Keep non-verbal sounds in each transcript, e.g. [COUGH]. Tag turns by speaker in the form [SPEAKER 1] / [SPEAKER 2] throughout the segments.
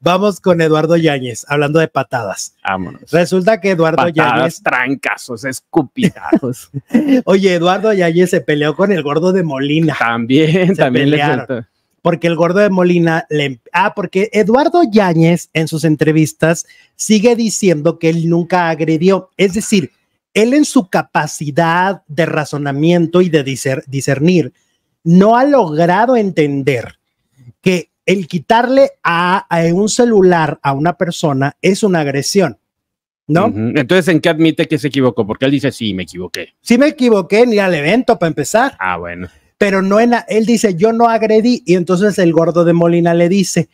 [SPEAKER 1] Vamos con Eduardo Yáñez, hablando de patadas. Vámonos. Resulta que Eduardo patadas, Yáñez. trancazos, escupitazos. [LAUGHS] Oye, Eduardo Yáñez se peleó con el gordo de Molina. También, también le Porque el gordo de Molina le. Em-, ah, porque Eduardo Yáñez en sus entrevistas sigue diciendo que él nunca agredió. Es decir, él en su capacidad de razonamiento y de discernir no ha logrado entender que el quitarle a, un celular a una persona es una agresión.
[SPEAKER 2] ¿No? Entonces, ¿en qué admite que se equivocó? Porque él dice, sí, me equivoqué. Sí,
[SPEAKER 1] me equivoqué en ir al evento para empezar. Ah, bueno. Pero no él dice, yo no agredí. Y entonces el gordo de Molina le dice,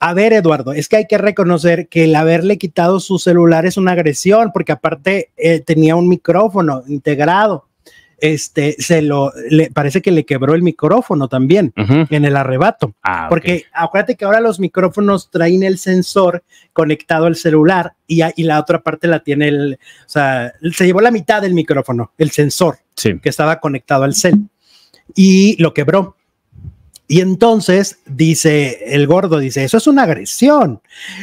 [SPEAKER 1] a ver, Eduardo, es que hay que reconocer que el haberle quitado su celular es una agresión, porque aparte eh, tenía un micrófono integrado este, se lo, le, parece que le quebró el micrófono también en el arrebato. Ah, porque acuérdate que ahora los micrófonos traen el sensor conectado al celular y, y, la otra parte la tiene el, o sea, se llevó la mitad del micrófono, el sensor que estaba conectado al cel y lo quebró. Y entonces dice el gordo, dice, eso es una agresión.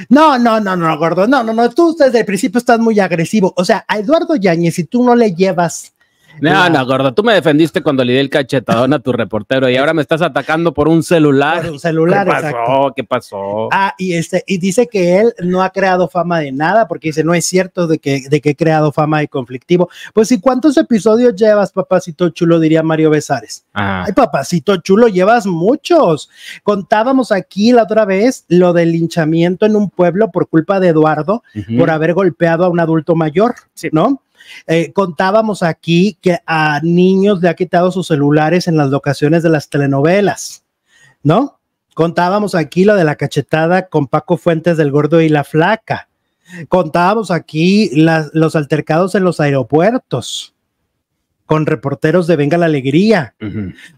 [SPEAKER 1] No, no, no, no, gordo, no, no, no, tú desde el principio estás muy agresivo. O sea, a Eduardo Yañez, si tú no le llevas
[SPEAKER 2] no, no, gordo, tú me defendiste cuando le di el cachetadón a tu reportero y ahora me estás atacando por un celular. Por un celular, ¿Qué pasó? ¿Qué pasó?
[SPEAKER 1] Ah, y, este, y dice que él no ha creado fama de nada porque dice, no es cierto de que, de que he creado fama de conflictivo. Pues, ¿y cuántos episodios llevas, papacito chulo? Diría Mario Besares. Ah. Ay, papacito chulo, llevas muchos. Contábamos aquí la otra vez lo del linchamiento en un pueblo por culpa de Eduardo por haber golpeado a un adulto mayor, ¿no? Eh, contábamos aquí que a niños le ha quitado sus celulares en las locaciones de las telenovelas, ¿no? Contábamos aquí lo de la cachetada con Paco Fuentes del Gordo y la Flaca. Contábamos aquí los altercados en los aeropuertos con reporteros de Venga la Alegría.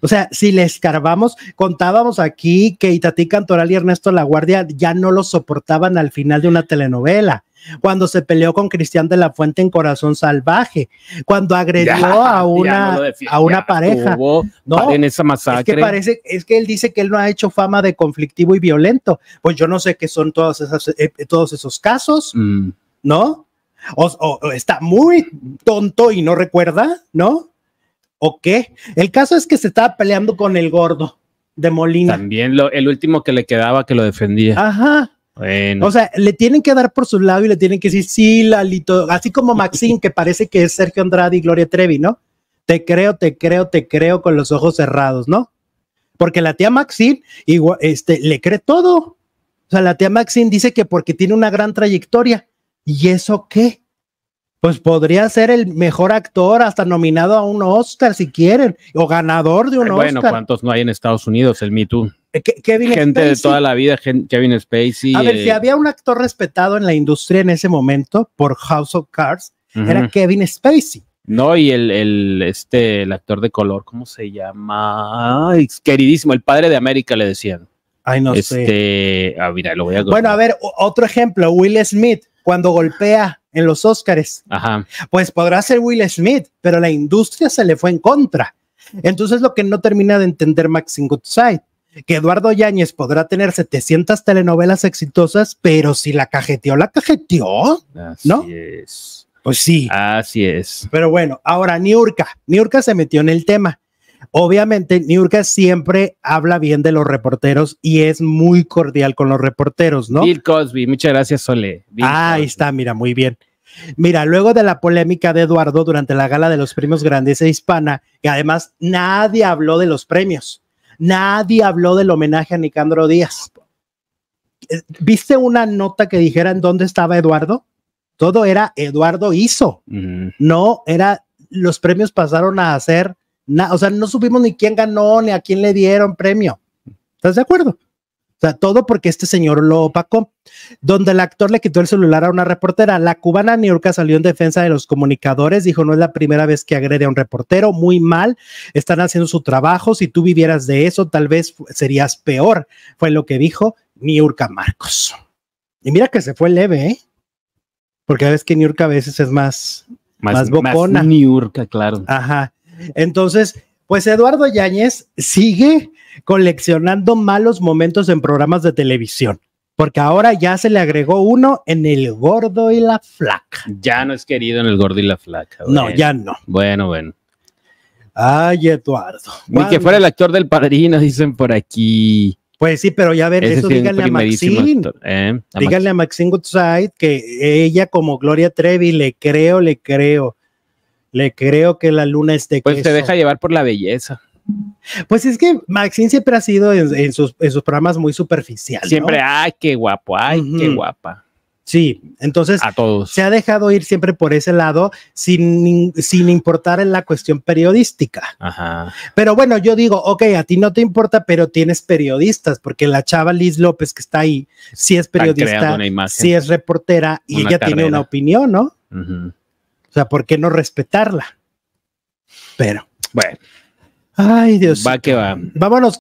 [SPEAKER 1] O sea, si le escarbamos, contábamos aquí que Itatí Cantoral y Ernesto La Guardia ya no lo soportaban al final de una telenovela cuando se peleó con Cristian de la Fuente en Corazón Salvaje, cuando agredió a una, a una pareja. en esa masacre. Es que parece, es que él dice que él no ha hecho fama de conflictivo y violento. Pues yo no sé qué son todos, esas, eh, eh, todos esos casos, mm. ¿no? O, está muy tonto y no recuerda, ¿no? ¿O qué? El caso es que se estaba peleando con el gordo de Molina.
[SPEAKER 2] También el último que le quedaba que lo defendía. Ajá. O sea,
[SPEAKER 1] le tienen que dar por su lado y le tienen que decir, sí, Lalito, así como [LAUGHS] Maxine, que parece que es Sergio Andrade y Gloria Trevi, ¿no? Te creo, te creo, te creo con los ojos cerrados, ¿no? Porque la tía Maxine este, le cree todo. O sea, la tía Maxine dice que porque tiene una gran trayectoria. ¿Y eso qué? Pues podría ser el mejor actor, hasta nominado a un Oscar si quieren, o ganador de un Oscar. Bueno,
[SPEAKER 2] ¿cuántos no hay en Estados Unidos? El Me Too. Eh, Kevin gente de toda la vida, Kevin Spacey. A ver, si eh.
[SPEAKER 1] había un actor respetado en la industria en ese momento por House of Cards, era Kevin Spacey.
[SPEAKER 2] No, y el, este, actor de color, ¿cómo se llama? queridísimo, el padre de América le decían. Ay, no este, sé. Ah, lo voy a Bueno,
[SPEAKER 1] a ver, otro ejemplo, Will Smith, cuando golpea en los Oscars. Ajá. Pues podrá ser Will Smith, pero la industria se le fue en contra. Entonces, lo que no termina de entender Maxine Goodside que Eduardo Yáñez podrá tener 700 telenovelas exitosas, pero si la cajeteó, la cajeteó, Así ¿no?
[SPEAKER 2] Es.
[SPEAKER 1] Pues sí. Así es. Pero bueno, ahora Niurka, Niurka se metió en el tema. Obviamente, Niurka siempre habla bien de los reporteros y es muy cordial con los reporteros, ¿no? Bill Cosby, muchas gracias, Sole. Ah, ahí está, mira, muy bien. Mira, luego de la polémica de Eduardo durante la gala de los premios e Hispana, que además nadie habló de los premios. Nadie habló del homenaje a Nicandro Díaz. Eh, ¿Viste una nota que dijera en dónde estaba Eduardo? Todo era Eduardo hizo. No, era los premios pasaron a hacer, o sea, no supimos ni quién ganó ni a quién le dieron premio. ¿Estás de acuerdo? O sea, todo porque este señor lo opacó, donde el actor le quitó el celular a una reportera. La cubana Niurka salió en defensa de los comunicadores, dijo, no es la primera vez que agrede a un reportero, muy mal, están haciendo su trabajo, si tú vivieras de eso, tal vez serías peor, fue lo que dijo Niurka Marcos. Y mira que se fue leve, ¿eh? Porque veces que Niurka a veces es más, más, más bocona. Niurka, claro. Ajá. Entonces, pues Eduardo Yáñez sigue coleccionando malos momentos en programas de televisión. Porque ahora ya se le agregó uno en el gordo y la flaca.
[SPEAKER 2] Ya no es querido en el gordo y la flaca. No, ya no. Bueno, bueno.
[SPEAKER 1] Ay, Eduardo. Ni que fuera el
[SPEAKER 2] actor del padrino, dicen por aquí. Pues sí, pero ya ver, eso ¿eh? díganle a Maxine.
[SPEAKER 1] díganle a Maxine Goodside que ella, como Gloria Trevi, le creo, le creo. Le creo que la luna esté. Pues se deja llevar por la belleza. Pues es que Maxine siempre ha sido en, sus, programas muy superficial. Siempre, ay, qué guapo, ay, qué guapa. Sí, entonces se ha dejado ir siempre por ese lado sin, importar en la cuestión periodística. Pero bueno, yo digo, ok, a ti no te importa, pero tienes periodistas, porque la chava Liz López que está ahí, si es periodista, si es reportera y ella tiene una opinión, ¿no? O sea, ¿por qué no respetarla? Pero bueno. Ay, Dios. Va que va.
[SPEAKER 2] Vámonos